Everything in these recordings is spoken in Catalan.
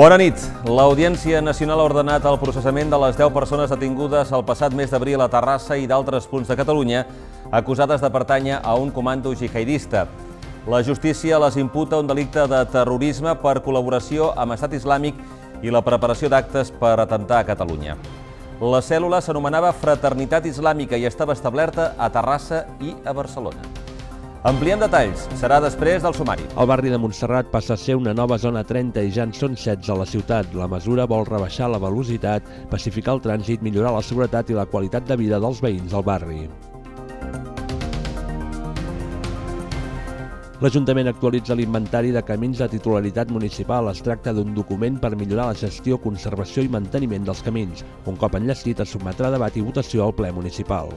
Bona nit. L'Audiència Nacional ha ordenat el processament de les 10 persones detingudes el passat mes d'abril a Terrassa i d'altres punts de Catalunya acusades de pertànyer a un comando jihadista. La justícia les imputa un delicte de terrorisme per col·laboració amb Estat Islàmic i la preparació d'actes per atentar a Catalunya. La cèl·lula s'anomenava Fraternitat Islàmica i estava establerta a Terrassa i a Barcelona. Ampliem detalls, serà després del sumari. El barri de Montserrat passa a ser una nova zona 30 i ja en són 16 a la ciutat. La mesura vol rebaixar la velocitat, pacificar el trànsit, millorar la seguretat i la qualitat de vida dels veïns del barri. L'Ajuntament actualitza l'inventari de camins de titularitat municipal. Es tracta d'un document per millorar la gestió, conservació i manteniment dels camins. Un cop enllestit, es sotmetrà a debat i votació al ple municipal.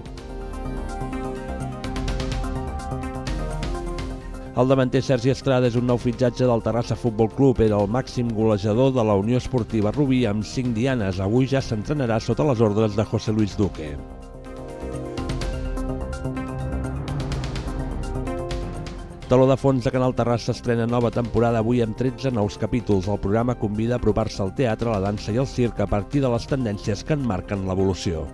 El davanter Sergi Estrada és un nou fitxatge del Terrassa Futbol Club. Era el màxim golejador de la Unió Esportiva Rubí amb 5 dianes. Avui ja s'entrenarà sota les ordres de José Luis Duque. Taló de fons de Canal Terrassa estrena nova temporada avui amb 13 nous capítols. El programa convida a apropar-se al teatre, la dansa i el circ a partir de les tendències que en marquen l'evolució.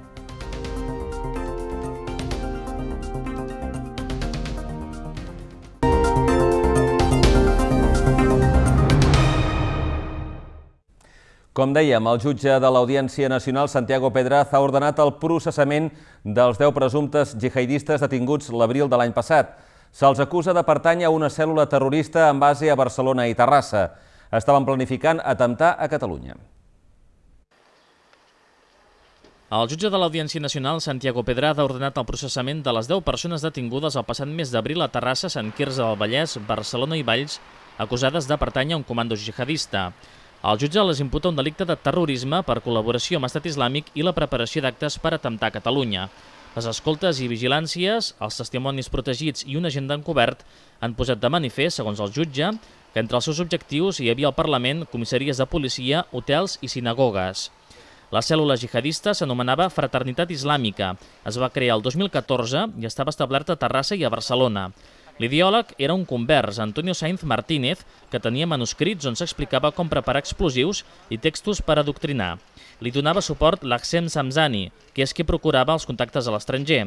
Com dèiem, el jutge de l'Audiència Nacional, Santiago Pedraz, ha ordenat el processament dels 10 presumptes jihadistes detinguts l'abril de l'any passat. Se'ls acusa de pertany a una cèl·lula terrorista en base a Barcelona i Terrassa. Estaven planificant atemptar a Catalunya. El jutge de l'Audiència Nacional, Santiago Pedrad, ha ordenat el processament de les 10 persones detingudes el passat mes d'abril a Terrassa, Sant Quirze del Vallès, Barcelona i Valls, acusades de pertany a un comando jihadista. El jutge les imputa un delicte de terrorisme per col·laboració amb estat islàmic i la preparació d'actes per atemptar a Catalunya. Les escoltes i vigilàncies, els testimonis protegits i un agent d'encobert han posat de manifest, segons el jutge, que entre els seus objectius hi havia el Parlament, comissaries de policia, hotels i sinagogues. La cèl·lula jihadista s'anomenava Fraternitat Islàmica. Es va crear el 2014 i estava establerta a Terrassa i a Barcelona. L'ideòleg era un convers, Antonio Sainz Martínez, que tenia manuscrits on s'explicava com preparar explosius i textos per adoctrinar. Li donava suport l'Axem Samzani, que és qui procurava els contactes a l'estranger.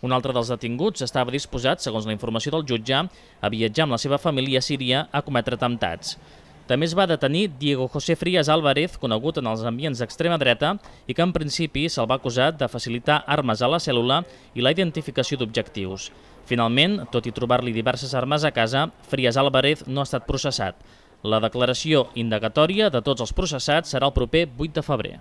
Un altre dels detinguts estava disposat, segons la informació del jutge, a viatjar amb la seva família a Síria a cometre atemptats. També es va detenir Diego José Frías Álvarez, conegut en els ambients d'extrema dreta, i que en principi se'l va acusar de facilitar armes a la cèl·lula i la identificació d'objectius. Finalment, tot i trobar-li diverses armes a casa, Frías Álvarez no ha estat processat. La declaració indagatòria de tots els processats serà el proper 8 de febrer.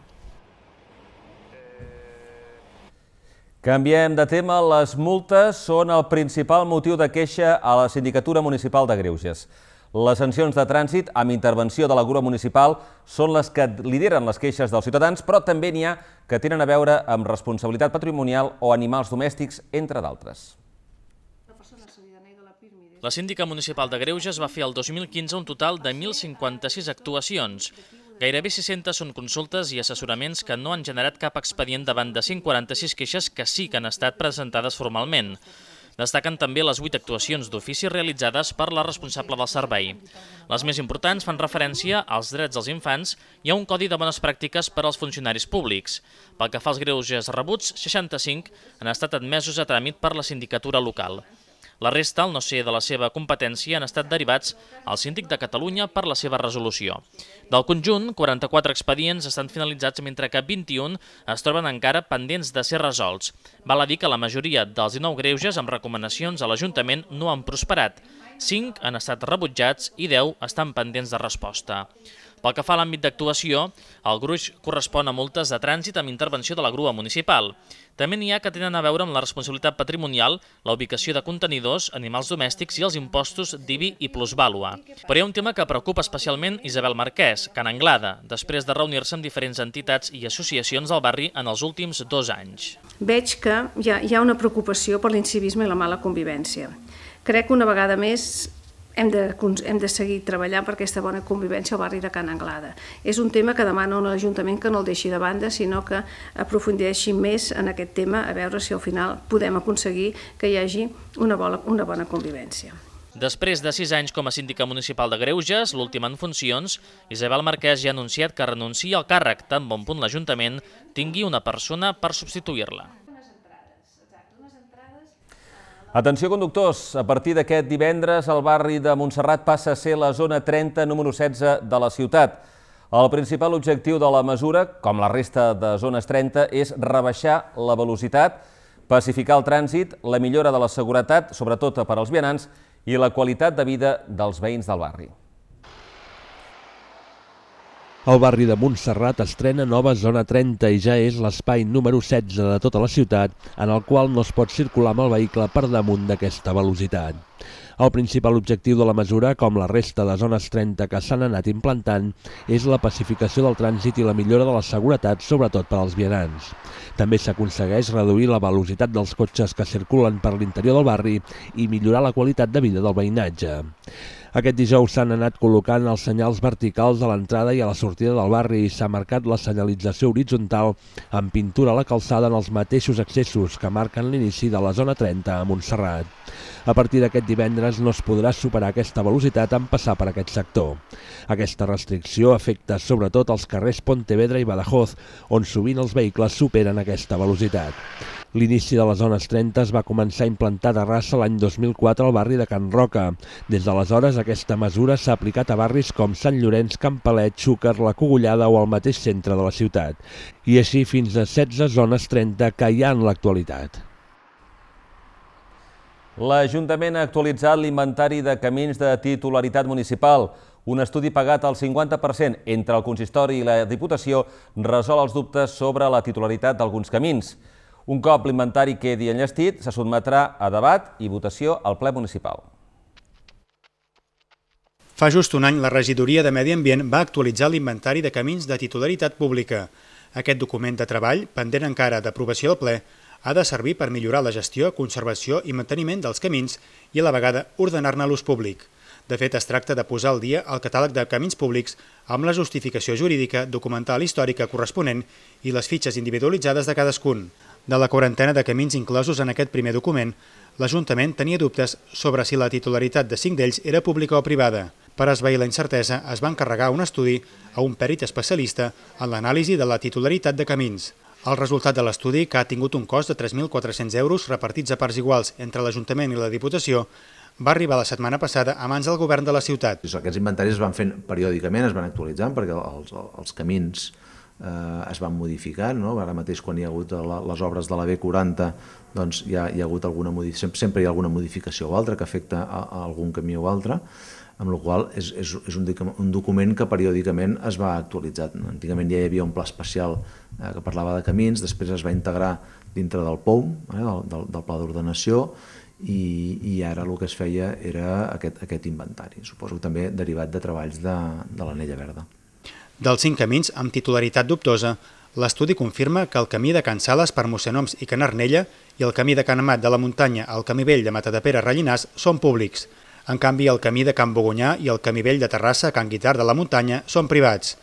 Canviem de tema. Les multes són el principal motiu de queixa a la Sindicatura Municipal de Greuges. Les sancions de trànsit amb intervenció de la grua municipal són les que lideren les queixes dels ciutadans, però també n'hi ha que tenen a veure amb responsabilitat patrimonial o animals domèstics, entre d'altres. La síndica municipal de Greuges va fer el 2015 un total de 1.056 actuacions. Gairebé 600 són consultes i assessoraments que no han generat cap expedient davant de 146 queixes que sí que han estat presentades formalment. Destaquen també les 8 actuacions d'ofici realitzades per la responsable del servei. Les més importants fan referència als drets dels infants i a un codi de bones pràctiques per als funcionaris públics. Pel que fa als greuges rebuts, 65 han estat admesos a tràmit per la sindicatura local. La resta, al no ser de la seva competència, han estat derivats al síndic de Catalunya per la seva resolució. Del conjunt, 44 expedients estan finalitzats mentre que 21 es troben encara pendents de ser resolts. Val a dir que la majoria dels 19 greuges amb recomanacions a l'Ajuntament no han prosperat, 5 han estat rebutjats i 10 estan pendents de resposta. Pel que fa a l'àmbit d'actuació, el gruix correspon a multes de trànsit amb intervenció de la grua municipal. També n'hi ha que tenen a veure amb la responsabilitat patrimonial, la ubicació de contenidors, animals domèstics i els impostos d'IBI i plusvàlua. Però hi ha un tema que preocupa especialment Isabel Marquès, Can Anglada, després de reunir-se amb diferents entitats i associacions del barri en els últims dos anys. Veig que hi ha, hi ha una preocupació per l'incivisme i la mala convivència. Crec que una vegada més hem de, hem de seguir treballant per aquesta bona convivència al barri de Can Anglada. És un tema que demana un ajuntament que no el deixi de banda, sinó que aprofundeixi més en aquest tema a veure si al final podem aconseguir que hi hagi una bona, una bona convivència. Després de sis anys com a síndica municipal de Greuges, l'última en funcions, Isabel Marquès ja ha anunciat que renuncia al càrrec tan bon punt l'Ajuntament tingui una persona per substituir-la. Atenció, conductors. A partir d'aquest divendres, el barri de Montserrat passa a ser la zona 30, número 16 de la ciutat. El principal objectiu de la mesura, com la resta de zones 30, és rebaixar la velocitat, pacificar el trànsit, la millora de la seguretat, sobretot per als vianants, i la qualitat de vida dels veïns del barri. El barri de Montserrat estrena nova zona 30 i ja és l'espai número 16 de tota la ciutat en el qual no es pot circular amb el vehicle per damunt d'aquesta velocitat. El principal objectiu de la mesura, com la resta de zones 30 que s'han anat implantant, és la pacificació del trànsit i la millora de la seguretat, sobretot per als vianants. També s'aconsegueix reduir la velocitat dels cotxes que circulen per l'interior del barri i millorar la qualitat de vida del veïnatge. Aquest dijous s'han anat col·locant els senyals verticals a l'entrada i a la sortida del barri i s'ha marcat la senyalització horitzontal amb pintura a la calçada en els mateixos accessos que marquen l'inici de la zona 30 a Montserrat. A partir d'aquest divendres no es podrà superar aquesta velocitat en passar per aquest sector. Aquesta restricció afecta sobretot els carrers Pontevedra i Badajoz, on sovint els vehicles superen aquesta velocitat. L'inici de les zones 30 es va començar a implantar a Terrassa l'any 2004 al barri de Can Roca. Des d'aleshores, aquesta mesura s'ha aplicat a barris com Sant Llorenç, Campalet, Xúquer, La Cogullada o al mateix centre de la ciutat. I així fins a 16 zones 30 que hi ha en l'actualitat. L'Ajuntament ha actualitzat l'inventari de camins de titularitat municipal. Un estudi pagat al 50% entre el consistori i la Diputació resol els dubtes sobre la titularitat d'alguns camins. Un cop l'inventari quedi enllestit, se sotmetrà a debat i votació al ple municipal. Fa just un any, la regidoria de Medi Ambient va actualitzar l'inventari de camins de titularitat pública. Aquest document de treball, pendent encara d'aprovació del ple, ha de servir per millorar la gestió, conservació i manteniment dels camins i, a la vegada, ordenar-ne l'ús públic. De fet, es tracta de posar al dia el catàleg de camins públics amb la justificació jurídica, documental i històrica corresponent i les fitxes individualitzades de cadascun de la quarantena de camins inclosos en aquest primer document, l'Ajuntament tenia dubtes sobre si la titularitat de cinc d'ells era pública o privada. Per esvair la incertesa, es va encarregar un estudi a un perit especialista en l'anàlisi de la titularitat de camins. El resultat de l'estudi, que ha tingut un cost de 3.400 euros repartits a parts iguals entre l'Ajuntament i la Diputació, va arribar la setmana passada a mans del govern de la ciutat. Aquests inventaris es van fent periòdicament, es van actualitzant, perquè els, els camins eh, es van modificar, no? ara mateix quan hi ha hagut les obres de la B40 doncs hi ha, hi ha hagut alguna sempre, sempre hi ha alguna modificació o altra que afecta a, a algun camí o altre, amb la qual és, és, és un, un document que periòdicament es va actualitzar. Antigament ja hi havia un pla especial eh, que parlava de camins, després es va integrar dintre del POU, eh, del, del, del pla d'ordenació, i, i ara el que es feia era aquest, aquest inventari, suposo també derivat de treballs de, de l'anella verda. Dels cinc camins amb titularitat dubtosa, l'estudi confirma que el camí de Can Sales per Mossenoms i Canarnella i el camí de Can Amat de la Muntanya al camí vell de Matadepera Rellinàs són públics. En canvi, el camí de Can Bogunyà i el camí vell de Terrassa a Can Guitar de la Muntanya són privats.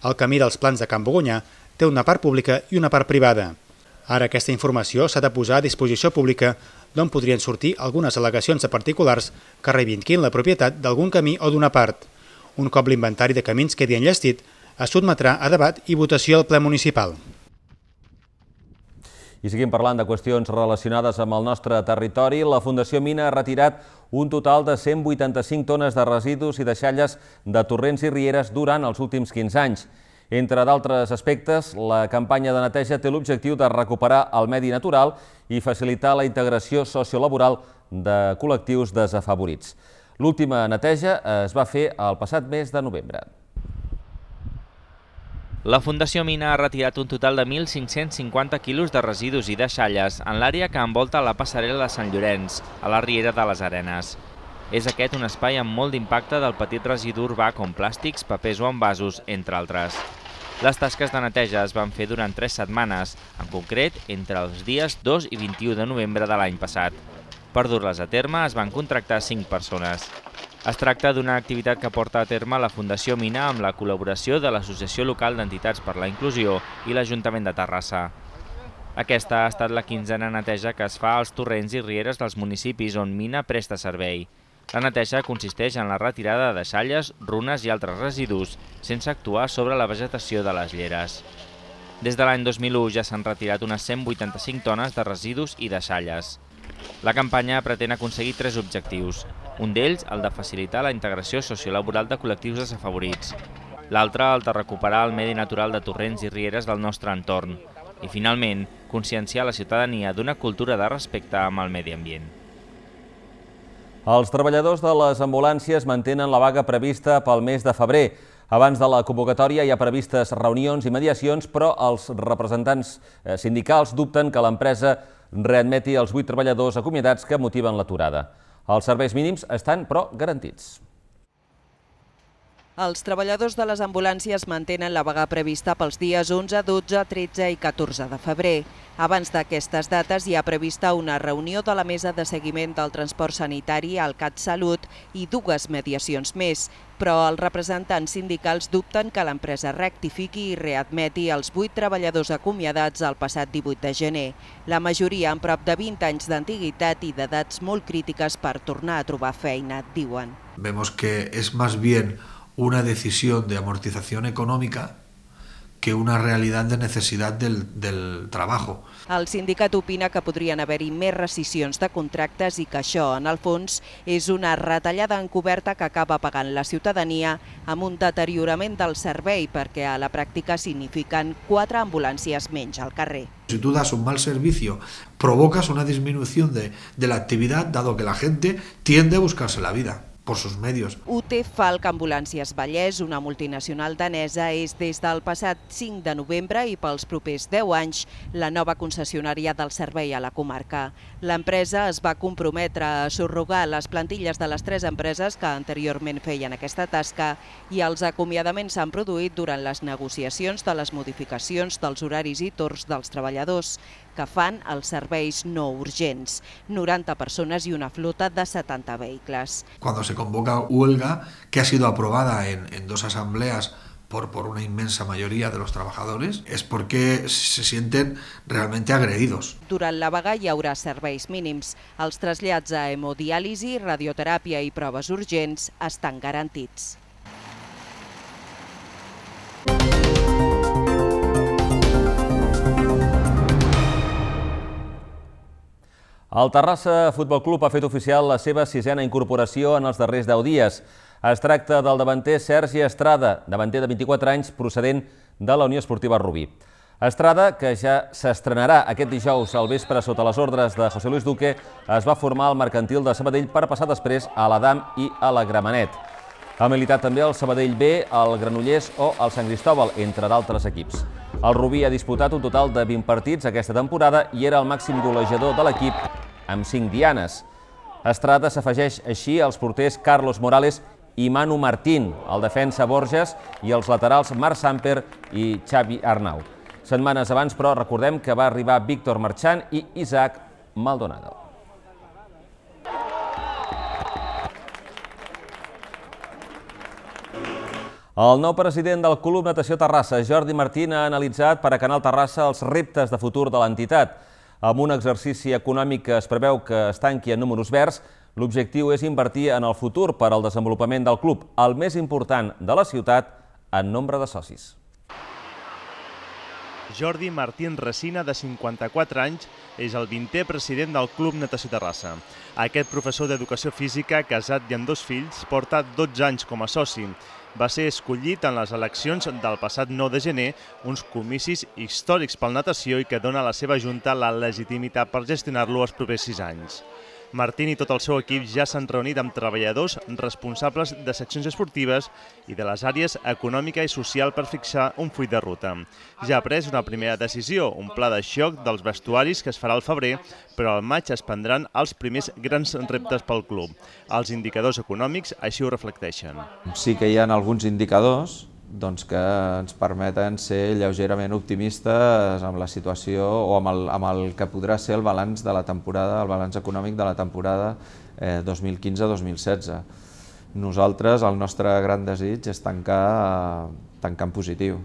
El camí dels plans de Can Bogunyà té una part pública i una part privada. Ara aquesta informació s'ha de posar a disposició pública d'on podrien sortir algunes al·legacions de particulars que reivinquin la propietat d'algun camí o d'una part. Un cop l'inventari de camins quedi enllestit, es sotmetrà a debat i votació al ple municipal. I seguim parlant de qüestions relacionades amb el nostre territori. La Fundació Mina ha retirat un total de 185 tones de residus i deixalles de torrents i rieres durant els últims 15 anys. Entre d'altres aspectes, la campanya de neteja té l'objectiu de recuperar el medi natural i facilitar la integració sociolaboral de col·lectius desafavorits. L'última neteja es va fer el passat mes de novembre. La Fundació Mina ha retirat un total de 1.550 quilos de residus i deixalles en l'àrea que envolta la passarel·la de Sant Llorenç, a la Riera de les Arenes. És aquest un espai amb molt d'impacte del petit residu urbà com plàstics, papers o envasos, entre altres. Les tasques de neteja es van fer durant tres setmanes, en concret entre els dies 2 i 21 de novembre de l'any passat. Per dur-les a terme es van contractar 5 persones. Es tracta d'una activitat que porta a terme la Fundació Mina amb la col·laboració de l'Associació Local d'Entitats per la Inclusió i l'Ajuntament de Terrassa. Aquesta ha estat la quinzena neteja que es fa als torrents i rieres dels municipis on Mina presta servei. La neteja consisteix en la retirada de deixalles, runes i altres residus, sense actuar sobre la vegetació de les lleres. Des de l'any 2001 ja s'han retirat unes 185 tones de residus i deixalles. La campanya pretén aconseguir tres objectius. Un d'ells, el de facilitar la integració sociolaboral de col·lectius desafavorits. L'altre, el de recuperar el medi natural de torrents i rieres del nostre entorn. I, finalment, conscienciar la ciutadania d'una cultura de respecte amb el medi ambient. Els treballadors de les ambulàncies mantenen la vaga prevista pel mes de febrer. Abans de la convocatòria hi ha previstes reunions i mediacions, però els representants eh, sindicals dubten que l'empresa readmeti els 8 treballadors acomiadats que motiven l'aturada. Els serveis mínims estan, però, garantits. Els treballadors de les ambulàncies mantenen la vaga prevista pels dies 11, 12, 13 i 14 de febrer. Abans d'aquestes dates hi ha prevista una reunió de la Mesa de Seguiment del Transport Sanitari al CatSalut i dues mediacions més, però els representants sindicals dubten que l'empresa rectifiqui i readmeti els vuit treballadors acomiadats el passat 18 de gener. La majoria amb prop de 20 anys d'antiguitat i d'edats molt crítiques per tornar a trobar feina, diuen. Vemos que és més bien una decisión de amortización económica que una realidad de necessitat del, del trabajo. El sindicat opina que podrien haver-hi més rescissions de contractes i que això, en el fons, és una retallada encoberta que acaba pagant la ciutadania amb un deteriorament del servei perquè a la pràctica signifiquen quatre ambulàncies menys al carrer. Si tu das un mal servei, provocas una disminució de, de l'activitat, dado que la gent tiende a buscar-se la vida por sus medios. UT Falc Ambulàncies Vallès, una multinacional danesa, és des del passat 5 de novembre i pels propers 10 anys la nova concessionària del servei a la comarca. L'empresa es va comprometre a sorrogar les plantilles de les tres empreses que anteriorment feien aquesta tasca i els acomiadaments s'han produït durant les negociacions de les modificacions dels horaris i torns dels treballadors que fan els serveis no urgents, 90 persones i una flota de 70 vehicles. Cuando se convoca huelga, que ha sido aprobada en, en dos asambleas por, por una inmensa mayoría de los trabajadores, es porque se sienten realmente agredidos. Durant la vaga hi haurà serveis mínims. Els trasllats a hemodiàlisi, radioteràpia i proves urgents estan garantits. El Terrassa Futbol Club ha fet oficial la seva sisena incorporació en els darrers 10 dies. Es tracta del davanter Sergi Estrada, davanter de 24 anys procedent de la Unió Esportiva Rubí. Estrada, que ja s'estrenarà aquest dijous al vespre sota les ordres de José Luis Duque, es va formar al mercantil de Sabadell per passar després a l'Adam i a la Gramenet. Ha militat també el Sabadell B, el Granollers o el Sant Cristòbal, entre d'altres equips. El Rubí ha disputat un total de 20 partits aquesta temporada i era el màxim golejador de l'equip amb 5 dianes. Estrada s'afegeix així als porters Carlos Morales i Manu Martín, el defensa Borges i els laterals Marc Samper i Xavi Arnau. Setmanes abans, però, recordem que va arribar Víctor Marchant i Isaac Maldonado. El nou president del Club Natació Terrassa, Jordi Martín, ha analitzat per a Canal Terrassa els reptes de futur de l'entitat. Amb un exercici econòmic que es preveu que es tanqui en números verds, l'objectiu és invertir en el futur per al desenvolupament del club, el més important de la ciutat en nombre de socis. Jordi Martín Resina, de 54 anys, és el 20è president del Club Natació Terrassa. Aquest professor d'educació física, casat i amb dos fills, porta 12 anys com a soci va ser escollit en les eleccions del passat 9 de gener, uns comicis històrics pel natació i que dona a la seva junta la legitimitat per gestionar-lo els propers 6 anys. Martín i tot el seu equip ja s'han reunit amb treballadors responsables de seccions esportives i de les àrees econòmica i social per fixar un full de ruta. Ja ha pres una primera decisió, un pla de xoc dels vestuaris que es farà al febrer, però al maig es prendran els primers grans reptes pel club. Els indicadors econòmics així ho reflecteixen. Sí que hi ha alguns indicadors doncs que ens permeten ser lleugerament optimistes amb la situació o amb el, amb el que podrà ser el balanç de la temporada, el balanç econòmic de la temporada eh, 2015-2016. Nosaltres, el nostre gran desig és tancar, tancar en positiu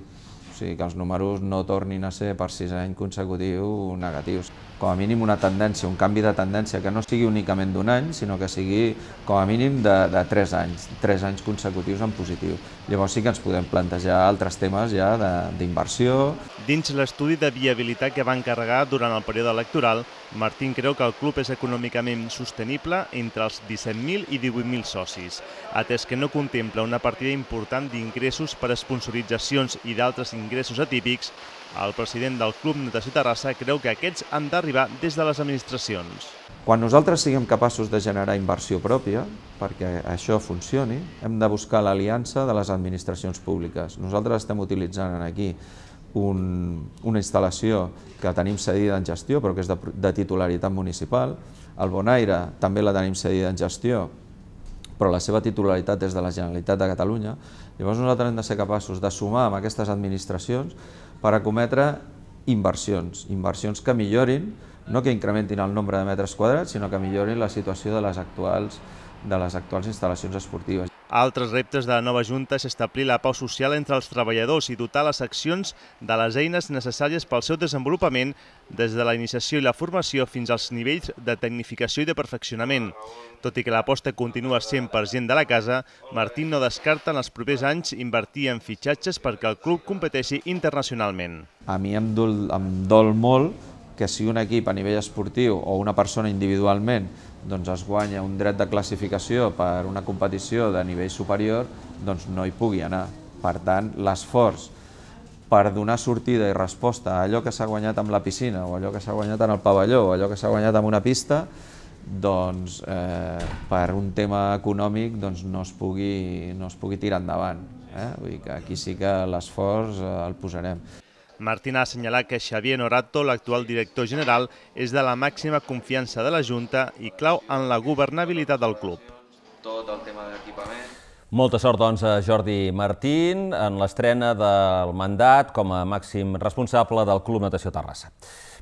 sigui, que els números no tornin a ser per sis anys consecutius negatius. Com a mínim una tendència, un canvi de tendència que no sigui únicament d'un any, sinó que sigui com a mínim de, de tres anys, tres anys consecutius en positiu. Llavors sí que ens podem plantejar altres temes ja d'inversió. Dins l'estudi de viabilitat que va encarregar durant el període electoral, Martín creu que el club és econòmicament sostenible entre els 17.000 i 18.000 socis, atès que no contempla una partida important d'ingressos per esponsoritzacions i d'altres ingressos atípics, el president del Club Natació Terrassa creu que aquests han d'arribar des de les administracions. Quan nosaltres siguem capaços de generar inversió pròpia, perquè això funcioni, hem de buscar l'aliança de les administracions públiques. Nosaltres estem utilitzant aquí un, una instal·lació que tenim cedida en gestió, però que és de, de titularitat municipal. El Bonaire també la tenim cedida en gestió, però la seva titularitat és de la Generalitat de Catalunya. Llavors nosaltres hem de ser capaços de sumar amb aquestes administracions per acometre inversions, inversions que millorin, no que incrementin el nombre de metres quadrats, sinó que millorin la situació de les actuals, de les actuals instal·lacions esportives. Altres reptes de la nova Junta és establir la pau social entre els treballadors i dotar les seccions de les eines necessàries pel seu desenvolupament des de la iniciació i la formació fins als nivells de tecnificació i de perfeccionament. Tot i que l'aposta continua sent per gent de la casa, Martín no descarta en els propers anys invertir en fitxatges perquè el club competeixi internacionalment. A mi em dol, em dol molt que si un equip a nivell esportiu o una persona individualment doncs es guanya un dret de classificació per una competició de nivell superior, doncs no hi pugui anar. Per tant, l'esforç per donar sortida i resposta a allò que s'ha guanyat amb la piscina, o allò que s'ha guanyat en el pavelló, o allò que s'ha guanyat amb una pista, doncs eh, per un tema econòmic doncs no es pugui, no es pugui tirar endavant. Eh? Vull dir que aquí sí que l'esforç eh, el posarem. Martín ha assenyalat que Xavier Norato, l'actual director general, és de la màxima confiança de la Junta i clau en la governabilitat del club. Tot el tema de l'equipament... Molta sort, doncs, a Jordi Martín en l'estrena del mandat com a màxim responsable del Club Natació Terrassa.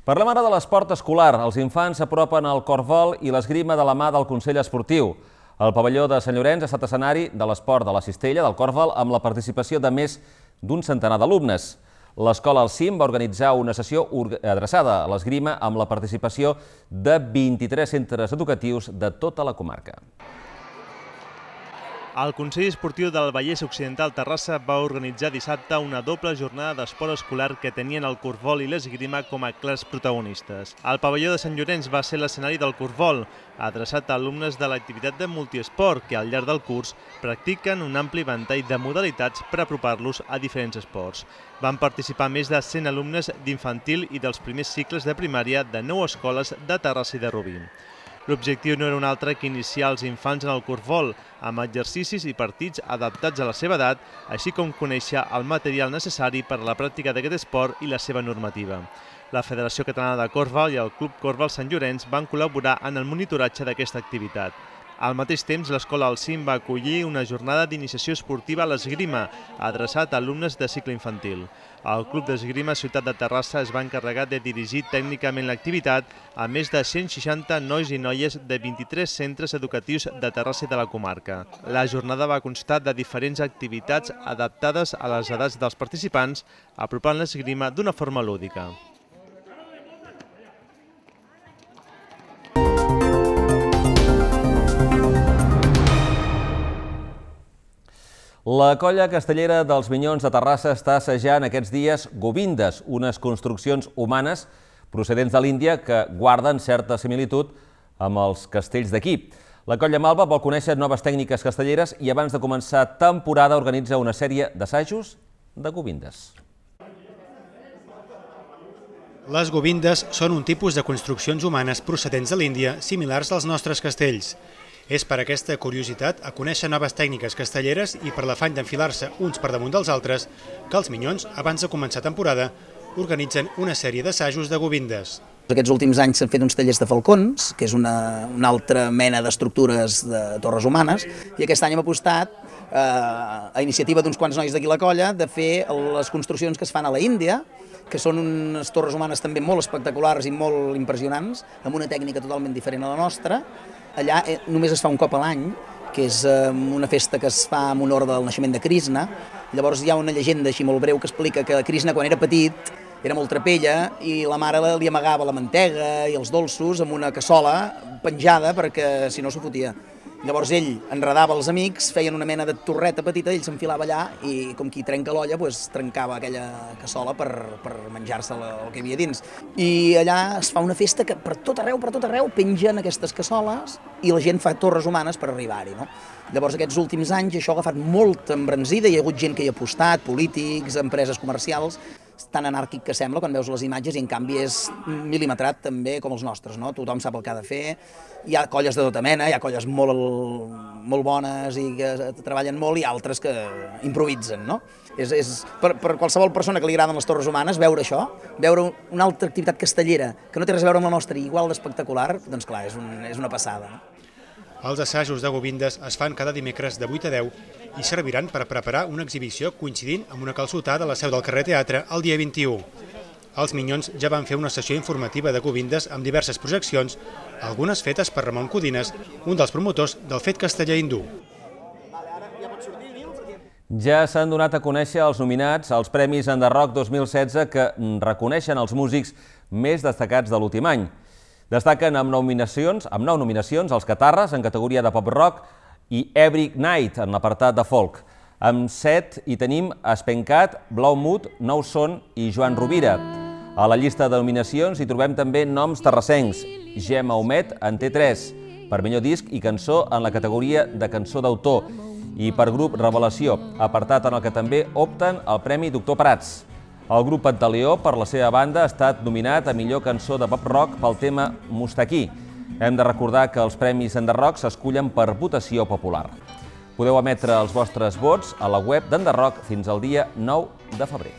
Parlem ara de l'esport escolar. Els infants s'apropen al corvol i l'esgrima de la mà del Consell Esportiu. El pavelló de Sant Llorenç ha estat escenari de l'esport de la Cistella, del Corval, amb la participació de més d'un centenar d'alumnes. L'Escola al CIM va organitzar una sessió adreçada a l'esgrima amb la participació de 23 centres educatius de tota la comarca. El Consell Esportiu del Vallès Occidental Terrassa va organitzar dissabte una doble jornada d'esport escolar que tenien el Corfol i l'esgrima com a clars protagonistes. El pavelló de Sant Llorenç va ser l'escenari del Corfol, adreçat a alumnes de l'activitat de multiesport que al llarg del curs practiquen un ampli ventall de modalitats per apropar-los a diferents esports. Van participar més de 100 alumnes d'infantil i dels primers cicles de primària de nou escoles de Terrassa i de Rubí. L'objectiu no era un altre que iniciar els infants en el curvol, amb exercicis i partits adaptats a la seva edat, així com conèixer el material necessari per a la pràctica d'aquest esport i la seva normativa. La Federació Catalana de Corval i el Club Corval Sant Llorenç van col·laborar en el monitoratge d'aquesta activitat. Al mateix temps, l'Escola Alcim va acollir una jornada d'iniciació esportiva a l'esgrima, adreçat a alumnes de cicle infantil. El Club d'Esgrima Ciutat de Terrassa es va encarregar de dirigir tècnicament l'activitat a més de 160 nois i noies de 23 centres educatius de Terrassa i de la comarca. La jornada va constar de diferents activitats adaptades a les edats dels participants, apropant l'esgrima d'una forma lúdica. La colla castellera dels Minyons de Terrassa està assajant aquests dies govindes, unes construccions humanes procedents de l'Índia que guarden certa similitud amb els castells d'aquí. La colla Malva vol conèixer noves tècniques castelleres i abans de començar temporada organitza una sèrie d'assajos de govindes. Les govindes són un tipus de construccions humanes procedents de l'Índia similars als nostres castells. És per aquesta curiositat a conèixer noves tècniques castelleres i per l'afany d'enfilar-se uns per damunt dels altres que els Minyons, abans de començar temporada, organitzen una sèrie d'assajos de govindes. Aquests últims anys s'han fet uns tallers de falcons, que és una, una altra mena d'estructures de torres humanes, i aquest any hem apostat eh, a iniciativa d'uns quants nois d'aquí la colla de fer les construccions que es fan a la Índia, que són unes torres humanes també molt espectaculars i molt impressionants, amb una tècnica totalment diferent a la nostra, Allà eh, només es fa un cop a l'any, que és eh, una festa que es fa en honor del naixement de Krishna. Llavors hi ha una llegenda així molt breu que explica que Krishna quan era petit era molt trapella i la mare li amagava la mantega i els dolços amb una cassola penjada perquè si no s'ho fotia. Llavors ell enredava els amics, feien una mena de torreta petita, ell s'enfilava allà i com qui trenca l'olla, doncs, trencava aquella cassola per, per menjar-se el que hi havia dins. I allà es fa una festa que per tot arreu, per tot arreu, pengen aquestes cassoles i la gent fa torres humanes per arribar-hi. No? Llavors aquests últims anys això ha agafat molta embranzida, hi ha hagut gent que hi ha apostat, polítics, empreses comercials, tan anàrquic que sembla quan veus les imatges i en canvi és mil·limetrat també com els nostres, no? Tothom sap el que ha de fer, hi ha colles de tota mena, hi ha colles molt, molt bones i que eh, treballen molt i altres que improvisen, no? És, és, per, per qualsevol persona que li agraden les torres humanes, veure això, veure una altra activitat castellera que no té res a veure amb la nostra, i igual d'espectacular, doncs clar, és, un, és una passada. No? Els assajos de Govindes es fan cada dimecres de 8 a 10 i serviran per preparar una exhibició coincidint amb una calçotada a la seu del carrer Teatre el dia 21. Els Minyons ja van fer una sessió informativa de Govindes amb diverses projeccions, algunes fetes per Ramon Codines, un dels promotors del fet casteller hindú. Ja s'han donat a conèixer els nominats als Premis Enderroc 2016 que reconeixen els músics més destacats de l'últim any. Destaquen amb 9 nominacions, amb 9 nominacions els Catarres en categoria de pop rock i Every Night en l'apartat de folk. Amb 7 hi tenim Espencat, Blau Mood, Nou Son i Joan Rovira. A la llista de nominacions hi trobem també noms terrassencs. Gemma Homet en té 3 per millor disc i cançó en la categoria de cançó d'autor i per grup Revelació, apartat en el que també opten el Premi Doctor Prats. El grup Pantaleó, per la seva banda, ha estat nominat a millor cançó de pop rock pel tema Mustaquí. Hem de recordar que els premis Enderroc s'escullen per votació popular. Podeu emetre els vostres vots a la web d'Enderroc fins al dia 9 de febrer.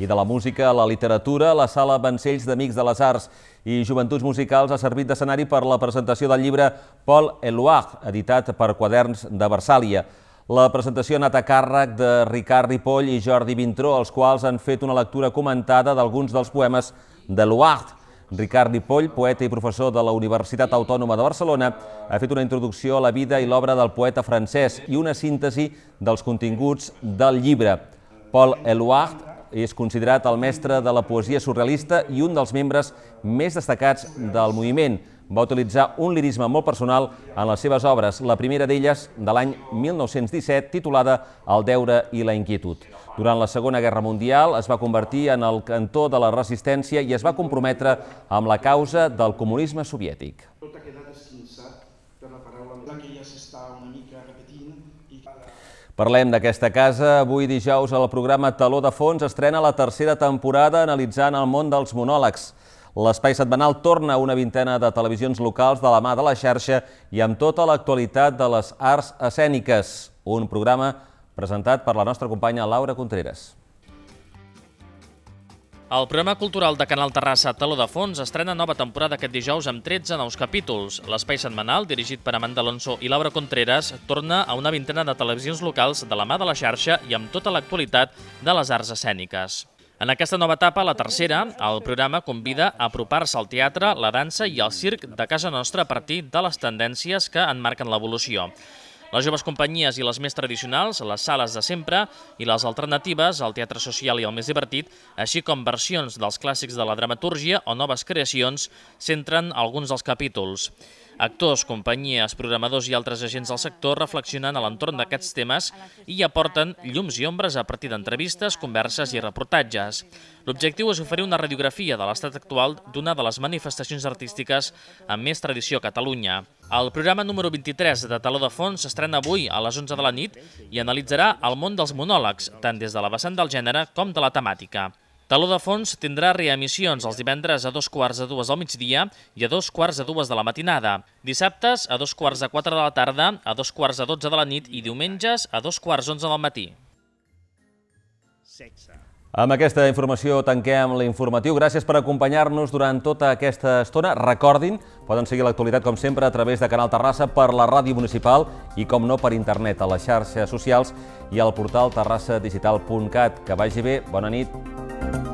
i de la música a la literatura, la Sala Vancells d'Amics de les Arts i Joventuts Musicals ha servit d'escenari per la presentació del llibre Paul Eluard, editat per Quaderns de Versàlia. La presentació ha anat a càrrec de Ricard Ripoll i Jordi Vintró, els quals han fet una lectura comentada d'alguns dels poemes de Luart. Ricard Ripoll, poeta i professor de la Universitat Autònoma de Barcelona, ha fet una introducció a la vida i l'obra del poeta francès i una síntesi dels continguts del llibre. Paul Eluard és considerat el mestre de la poesia surrealista i un dels membres més destacats del moviment. Va utilitzar un lirisme molt personal en les seves obres, la primera d'elles de l'any 1917, titulada El deure i la inquietud. Durant la Segona Guerra Mundial es va convertir en el cantó de la resistència i es va comprometre amb la causa del comunisme soviètic. Tot ha quedat Parlem d'aquesta casa. Avui dijous el programa Taló de Fons estrena la tercera temporada analitzant el món dels monòlegs. L'espai setmanal torna a una vintena de televisions locals de la mà de la xarxa i amb tota l'actualitat de les arts escèniques. Un programa presentat per la nostra companya Laura Contreras. El programa cultural de Canal Terrassa Taló de Fons estrena nova temporada aquest dijous amb 13 nous capítols. L'espai setmanal, dirigit per Amanda Alonso i Laura Contreras, torna a una vintena de televisions locals de la mà de la xarxa i amb tota l'actualitat de les arts escèniques. En aquesta nova etapa, la tercera, el programa convida a apropar-se al teatre, la dansa i al circ de casa nostra a partir de les tendències que enmarquen l'evolució. Les joves companyies i les més tradicionals, les sales de sempre, i les alternatives, el teatre social i el més divertit, així com versions dels clàssics de la dramatúrgia o noves creacions, centren alguns dels capítols. Actors, companyies, programadors i altres agents del sector reflexionen a l'entorn d'aquests temes i aporten llums i ombres a partir d'entrevistes, converses i reportatges. L'objectiu és oferir una radiografia de l'estat actual d'una de les manifestacions artístiques amb més tradició a Catalunya. El programa número 23 de Taló de Fons s'estrena avui a les 11 de la nit i analitzarà el món dels monòlegs, tant des de la vessant del gènere com de la temàtica. Taló de fons tindrà reemissions els divendres a dos quarts de dues del migdia i a dos quarts de dues de la matinada, dissabtes a dos quarts de quatre de la tarda, a dos quarts de dotze de la nit i diumenges a dos quarts onze del matí. Amb aquesta informació tanquem l'informatiu. Gràcies per acompanyar-nos durant tota aquesta estona. Recordin, poden seguir l'actualitat com sempre a través de Canal Terrassa per la ràdio municipal i, com no, per internet, a les xarxes socials i al portal terrassadigital.cat. Que vagi bé, bona nit. you